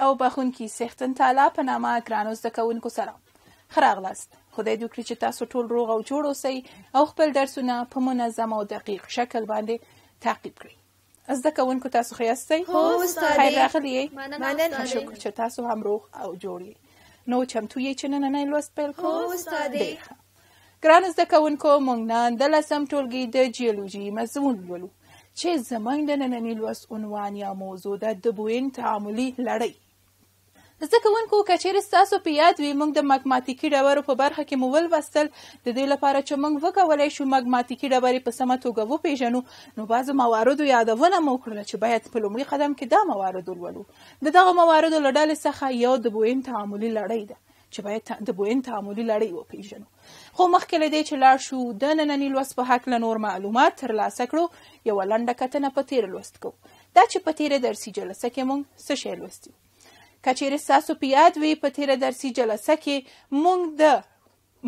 او بخونکي سیختن تعالی په نامه ګرانو زده کوونکو سره ښه راغلاست خدای دې وکړي چې تاسو ټول روغ او جوړ اوسئ او خپل درسونه په منظم او دقیق شکل باندې تعقیب کړئ زده کوونکو تاسو ښه یاستئ خیر راغلي یئ شکر چې تاسو هم روغ او جوړ یئ نو چمتو یئ چې نننی لوست پیل کړو ګرانو زده کوونکو موږ نن د لسم ټولګي د جیولوجي مضمون لولو چې زمنګ د نننی لوست عنوان یا موضوع د بوین تعاملي لړۍ زده کوونکو که چیرې ستاسو په یاد وي موږ د مګماتیکي ډبرو په برخه کې مو ولوستل د دې لپاره چې موږ وکولی شو مګماتیکي ډبرې په سمه توګه وپېژنو نو بعضو مواردو یادونه مو وکړله چې باید په لومړي قدم کې دا موارد ولولو د دغه مواردو له ډلې څخه یو د بوین تعاملي لړۍ ده چې باید د بوین تعاملي لړۍ وپېژنو خو مخکې له دې چې لاړ شو د ننني لوست په هکله نور معلومات ترلاسه کړو یوه لنډه کتنه په تېره لوست کوو دا چې په تېره درسي جلسه کې موږ څه شی لوستي که چیرې ستاسو په یاد وي په تیره درسي جلسه کې موږ د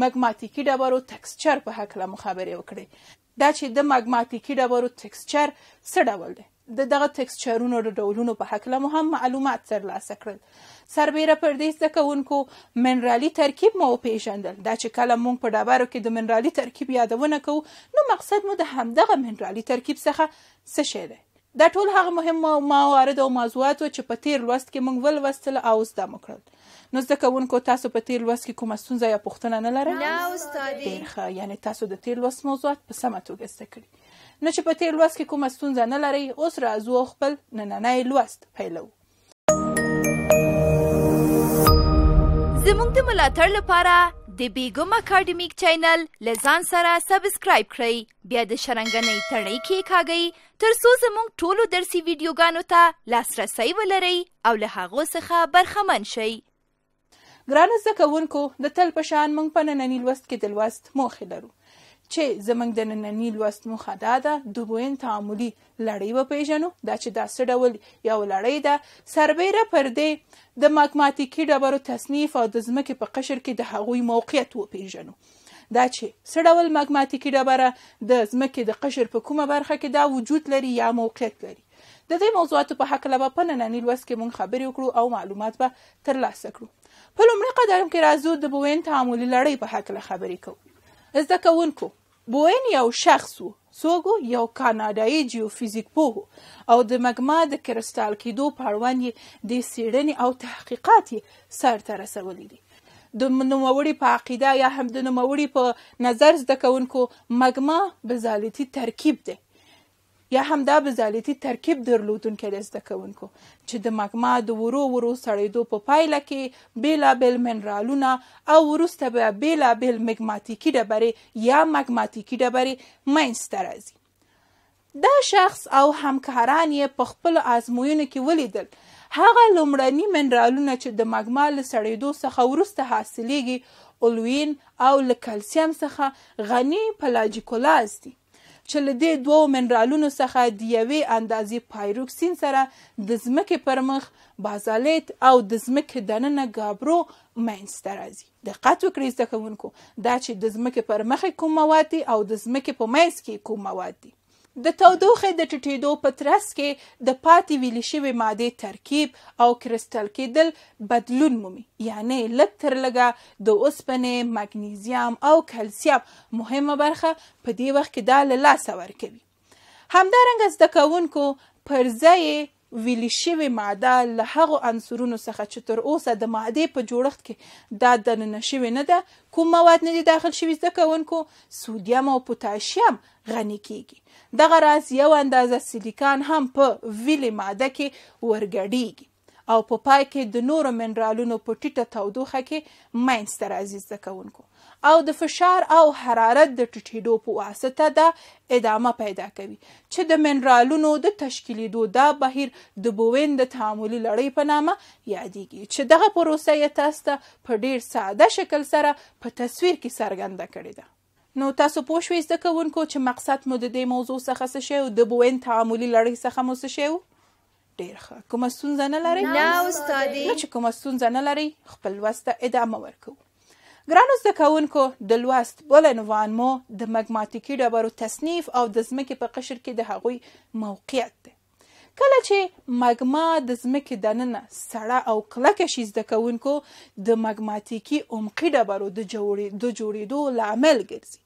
مګماتیکي ډبرو ټکسچر په هکله مخابره وکړې دا چې د مګماتیکي ډبرو ټکسچر څه ډول دی د دغه ټکسچرونو د ډولونو په هکله مهم معلومات ترلاسه کړل سربیره پر دې زده کوونکو منرالي ترکیب مو پیژندل دا چې کله مونږ په ډبرو کې د منرالي ترکیب یادونه کوو نو مقصد مو د همدغه منرالي ترکیب څخه څه شی دی دا ټول هغه مهم موارد او موضوعات چې په تیر لوست کې موږ ولوستل او زده مو کړل نو زده کوونکو تاسو په تیر لوست کې کومه ستونزه یا پوښتنه نه لرئ نه استاد ډیر ښه یعنی تاسو د تیر لوست موضوعات په سمه توګه زده کړی نو چې په تیر لوست کې کومه ستونزه نه لرئ اوس راځو خپل نننۍ لوست پیلو زموږ د ملاتړ لپاره د بیګم اکیډمیک چینل لزان سره سبسکرایب کړئ بیا د شرنګنې تڼۍ کې کاږئ تر څو زموږ ټولو درسي ویډیوګانو ته لاسرسی ولرئ او له هغو څخه برخمن شئ ګران زده کوونکو د تل په شان موږ په ننني لوست کې د لوست موخې لرو چې زمنګ د نننی لوست موخه دا ده دوبوین تعاملي لړۍ وپیژنو دا چې دا څه ډول یو لړۍ ده سربیره پر دې د ماګماتیکي ډبرو تصنیف او د ځمکې په قشر کې د هغوی موقعیت وپیژنو دا چې څه ډول ماګماتیکي ډبره د ځمکې د قشر په کومه برخه کې دا وجود لري یا موقعیت لري د دې موضوعاتو په حق لبا په نننی لوست کې مونږ خبرې وکړو او معلومات به ترلاسه کړو په لومړي قدم کې راځو د بوین تعاملي لړۍ په حق خبرې کوو زده کوونکو بوین یو شخص وو څوک یو کاناډایي جیوفیزیک پوه او د مګما د کرستال کېدو په اړوند د څېړنې او تحقیقات سرته رسولي دي د نوموړي په عقیده یا هم د نوموړي په نظر زده کوونکو مګما بزالتي ترکیب دی یا همدا بزالتی ترکیب درلودونکي د زده کوونکو چې د مګما د ورو ورو سړېدو په پایله کې بیلابیل منرالونه او وروسته به بیلابیل مګماتیکي ډبرې یا مګماتیکي ډبرې منځته راځي دا شخص او همکاران یې په خپل آزموینو کې ولیدل هغه لومړني منرالونه چې د مګما له سړېدو څخه وروسته حاصلېږي اولوین او له کلسیم څخه غني پلاجیکولاز دي چې له دې دوو منرالونو څخه د یوې اندازې پایروکسین سره د ځمکې پر مخ بازالیت او د ځمکې دننه ګابرو منځته راځي دقت وکړئ زده کوونکو دا چې د ځمکې پر مخ کوم مواد او د ځمکې په منځ کې کوم مواد د تودوخې د ټیټېدو په ترڅ کې د پاتې ویلې شوې مادې ترکیب او کرسټل کېدل بدلون مومي یعنی لږ تر لږه د اوسپنې مګنیزیم او کلسیم مهمه برخه په دې وخت کې دا له لاسه ورکوي همدارنګه زده کوونکو پر ځای ویلی شوی ماده له هغو عنصرونو څخه چې تر اوسه د ماده په جوړښت کې دا دننه شوی نه ده کوم مواد نه دي داخل شوي زده کوونکو سودیم او پوتاشیم غني کیږي دغه راز یو اندازه سیلیکان هم په ویلی ماده کې ورګډیږي او په پای کې د نورو منرالونو په ټیټه تودوخه کې منځته راځي زده کوونکو او د فشار او حرارت د ټیټېدو په واسطه د ادامه پیدا کوي چې د منرالونو د تشکیلیدو دا بهیر د بوین د تعاملي لړۍ په نامه یادېږي چې دغه پروسه یې تاسو ته په ډیر ساده شکل سره په تصویر کې څرګنده کړې ده نو تاسو پوه شوئ زده کوونکو چې مقصد مو د دې موضوع څخه څه شی او د بوین تعاملي لړۍ څخه مو څه شی ډیر ښه کومه ستونزه نه لرئ نه استاد نه چې کومه ستونزه نه لرئ خپل لوسته ادامه ورکو ګرانو زده کوونکو د لوست بل عنوان مو د مګماتیکي ډبرو تصنیف او د ځمکې په قشر کې د هغوی موقعیت دی کله چې مګما د ځمکې دننه سړه او کلکه شي زده کوونکو د مګماتیکي عمقي ډبرو د جوړې د جوړېدو لامل ګرځي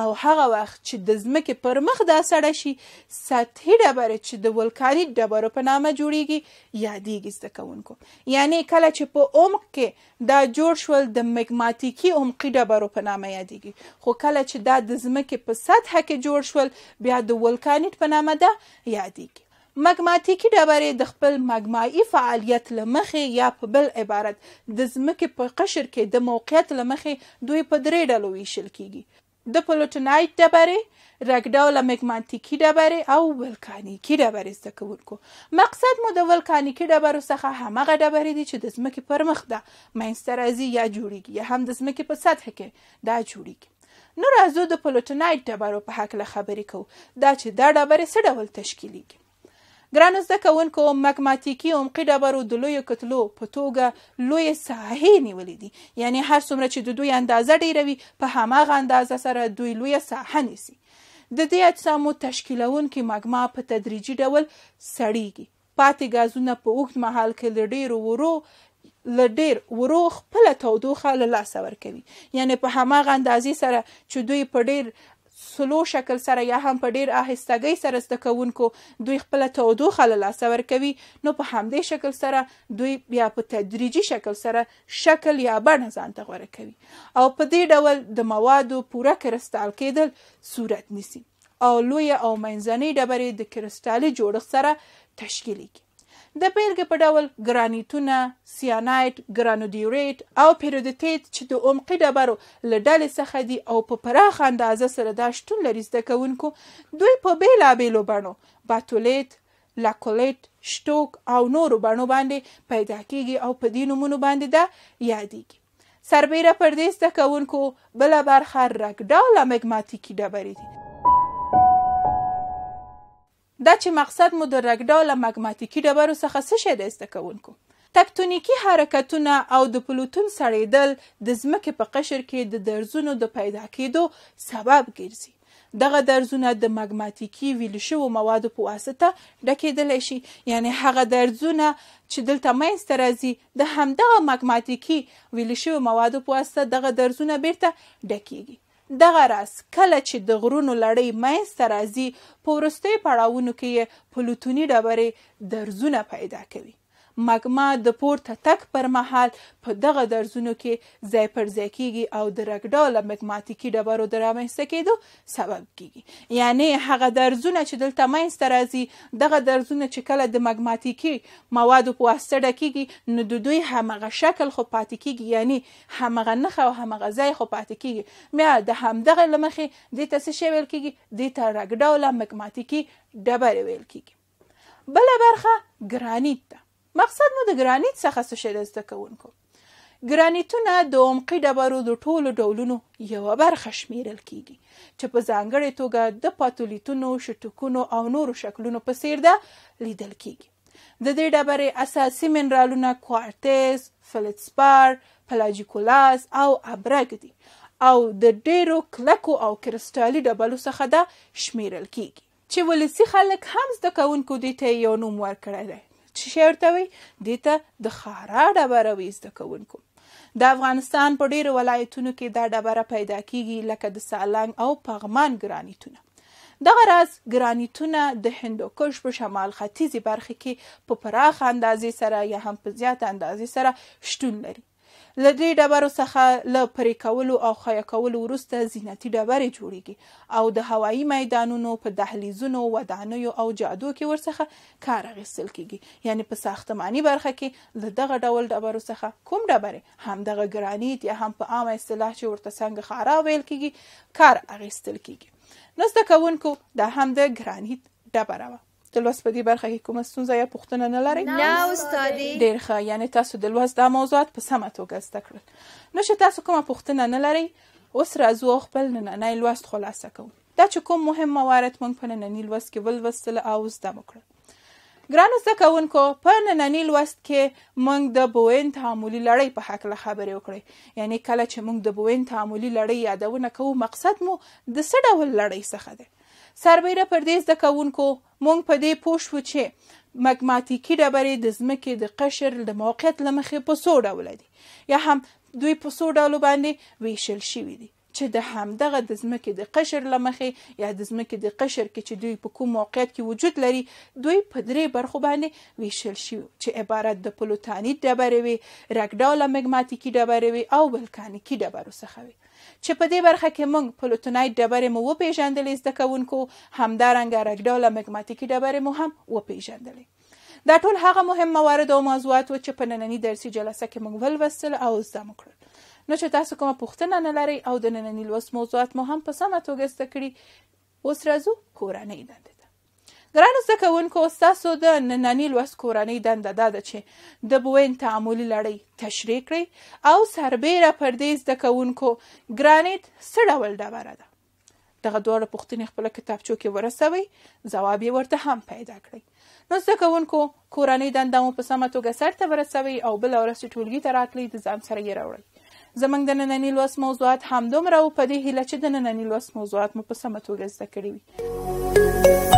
او هغه وخت چې د ځمکې پر مخ دا سړه شي سطحي ډبرې چې د ولکاني ډبرو په نامه جوړیږي یادیږي زده کوونکو یعنی کله چې په عمق کې دا جوړ شول د مګماتیکي عمقي ډبرو په نامه یادیږي خو کله چې دا د ځمکې په سطح کې جوړ شول بیا د ولکانیټ په نامه ده یادیږي مګماتیکي ډبرې د خپل مګمایي فعالیت لمخې یا په بل عبارت د ځمکې په قشر کې د موقعیت لمخې دوی په درې ډلو ویشل کیږي د پلوټونایټ ډبرې رګ ډوله مګماتیکي ډبرې او ولکانیکي ډبرې زده کوونکو مقصد مو د ولکانیکي ډبرو څخه همغه ډبرې دي چې د ځمکې پر مخ ده منځته راځي یا جوړیږي یا هم د ځمکې په سطح کې دا جوړیږي نو راځو د پلوټونایټ ډبرو په هکله خبرې کوو دا چې دا ډبرې څه ډول تشکیلیږي ګرانو زده کوونکو مګماتیکي عمقي ډبرو د لویو کتلو په توګه لویې ساحې نیولې دي یعنی هر څومره چې د دوی اندازه ډیره وي په هماغه اندازه سره دوی لویه ساحه نیسي د دې اجسامو تشکیلونکي مګما په تدریجي ډول سړیږي پاتې ګازونه په اوږد مهال کې له ډیرو ورو له ډیر ورو خپل تودوخه له لاسه ورکوي یعنی په هماغه اندازې سره چې دوی په ډیر سلو شکل سره یا هم په ډیر اهستګۍ سره زده کوونکو دوی خپل تودوخه له لاسه ورکوي نو په همدې شکل سره دوی بیا په تدریجي شکل سره شکل یا بڼه ځان ته غوره کوي او په دې ډول د موادو پوره کرستال کېدل صورت نیسي او لوی او منځنۍ ډبرې د کرستالي جوړښت سره تشکیلیږي د بیلګې په ډول ګرانیټونه سیانایټ ګرانودیوریټ او پیرودیټیټ چې د عمقي ډبرو له ډلې څخه دي او په پراخه اندازه سره دا شتون لري زده کوونکو دوی په بېلابېلو بڼو باتولیت لاکولیت شټوک او نورو بڼو باندې پیدا کیږي او په دې نومونو باندې دا یادیږي سربیره پر دې زده کوونکو بله برخه رګ ډوله مګماتیکي ډبرې دي دا چې مقصد مو د رګډا له مګماتیکي ډبرو څخه څه شی د زده کوونکو تکتونیکی حرکتونه او د پلوتون سړېدل د ځمکې په قشر کې د درزونو د پیدا کېدو سبب ګرځي دغه درزونه د مګماتیکی ویل شوو موادو په واسطه ډکېدلی شي یعنی هغه درزونه چې دلته منځته راځي د همدغه مګماتیکی ویل شوو موادو په واسطه دغه درزونه بیرته ډکېږي دغه راس کله چې د غرونو لړۍ منځته راځي په وروستیو پړاوونو کې یې پلوتوني ډبرې درزونه پیدا کوي مګما د پورته تک پر مهال په دغه درزونو کې ځای پر ځای کیږي او د رګډاله مګماتیکي ډبرو د رامنځته کېدو سبب کیږي یعنی هغه درزونه چې دلته منځته راځي دغه درزونه چې کله د مګماتیکي موادو په واسطه ډکېږي نو د دوی همغه شکل خو پاتې کیږي یعنی همغه نښه او همغه ځای خو پاتې کیږي بیا د همدغه لمخې د تاسو شی ویل کیږي د تا رګډاله مګماتیکي ډبرې ویل کیږي بل برخه ګرانیت ده مقصد مو د ګرانیټ څخه څه شی زده کوونکو ګرانیټونه د عمقي ډبرو د ټولو ډولونو یو برخه شمیرل کیږي چې په ځانګړې توګه د پاتولیتونو شټکونو او نورو شکلونو په څیر ده لیدل کیږي د دې ډبرې اساسي منرالونه کوارتز، فلټسپار، پلاجیکولاس او ابرګ دي او د ډیرو کلکو او کرسټالي ډبلو څخه دا شمیرل کیږي چې ولسی خلک هم زده کوونکو دي ته یو نوم ورکړی دی چې شی ورته وي دې ته د خارا ډبره وي زده کوونکو د افغانستان په ډیرو ولایتونو کې دا ډبره پیدا کیږي لکه د سالنګ او پغمان ګرانیتونه دغه راز ګرانیتونه د هندوکش په شمال ختیځي برخه کې په پراخه اندازې سره یا هم په زیات اندازې سره شتون لري له دې ډبرو څخه له پرې کولو او خیا کولو وروسته زینتي ډبرې جوړیږي او د هوایی میدانونو په دهلیزونو ودانیو او جادو کې ورڅخه کار اخیستل کیږي یعنی په ساختماني برخه کې د دغه ډول ډبرو څخه کوم ډبرې هم دغه ګرانیت یا هم په عامه اصطلاح چې ورته څنګه خارا ویل کیږي کار اخیستل کیږي نو زده کوونکو دا هم د ګرانیت ډبره وه د لوست په دې برخه کې کومه ستونزه یا پوښتنه نه لرئ نه استادې ډېر ښه یعنی تاسو د لوست دا موضوعات په سمه توګه زده کړل نو چې تاسو کومه پوښتنه نه لرئ اوس راځو خپل نننی لوست خلاصه کوو دا چې کوم مهم موارد مونږ په نننی لوست کې ولوستل او زده وکړل ګرانو زده کوونکو په نننی لوست کې مونږ د بوین تعاملي لړۍ په هکله خبرې وکړې یعنی کله چې مونږ د بوین تعاملي لړۍ یادونه کوو مقصد مو د څه ډول لړۍ څخه دی سربیره پر دې زده کوونکو مونږ په دې پوه شو چې مګماتیکي ډبرې د ځمکې د قشر د موقعیت له مخې په څو ډوله دي یا هم دوی په څو ډولو باندې ویشل شوي دي چې د همدغه د ځمکې د قشر له مخې یا د ځمکې د قشر کې چې دوی په کوم موقعیت کې وجود لري دوی په درې برخو باندې ویشل شوي چې عبارت د پلوتانی ډبرې وي رګډوله مګماتیکي ډبرې وي او ولکانیکي ډبرو څخه وي چې په دې برخه کې موږ پلوتونایت ډبرې مو وپیژندلې زده کوونکو همدارنګه رګډوله مګماتیکي ډبرې مو هم وپیژندلې دا ټول هغه مهم موارد او موضوعات و چې په نننی درسي جلسه کې موږ ولوستل او زده مو کړل نو چې تاسو کومه پوښتنه نه لرئ او د نننی لوست موضوعات مو هم په سمه توګه زده کړي اوس راځو کورنۍ دندې ګرانو زده کوونکو ستاسو د نننۍ لوست کورنۍ دنده دا ده چې د بوین تعاملي لړۍ تشریح کړئ او سربیره پر دې زده کوونکو ګرانیټ څه ډول ډبره ده دغه دواړه پوښتنې خپل کتابچو کې ورسوي ځواب یې ورته هم پیدا کړئ نو زده کوونکو کورنۍ دنده مو په سمه توګه سرته ورسوي او بل ورځ ټولګي ته راتلئ د ځان سره یې راوړئ زمنګ د نننۍ لوست موضوعات همدومره او په دې هیله چې د نننۍ لوست موضوعات مو په سمه توګه زده کړی وي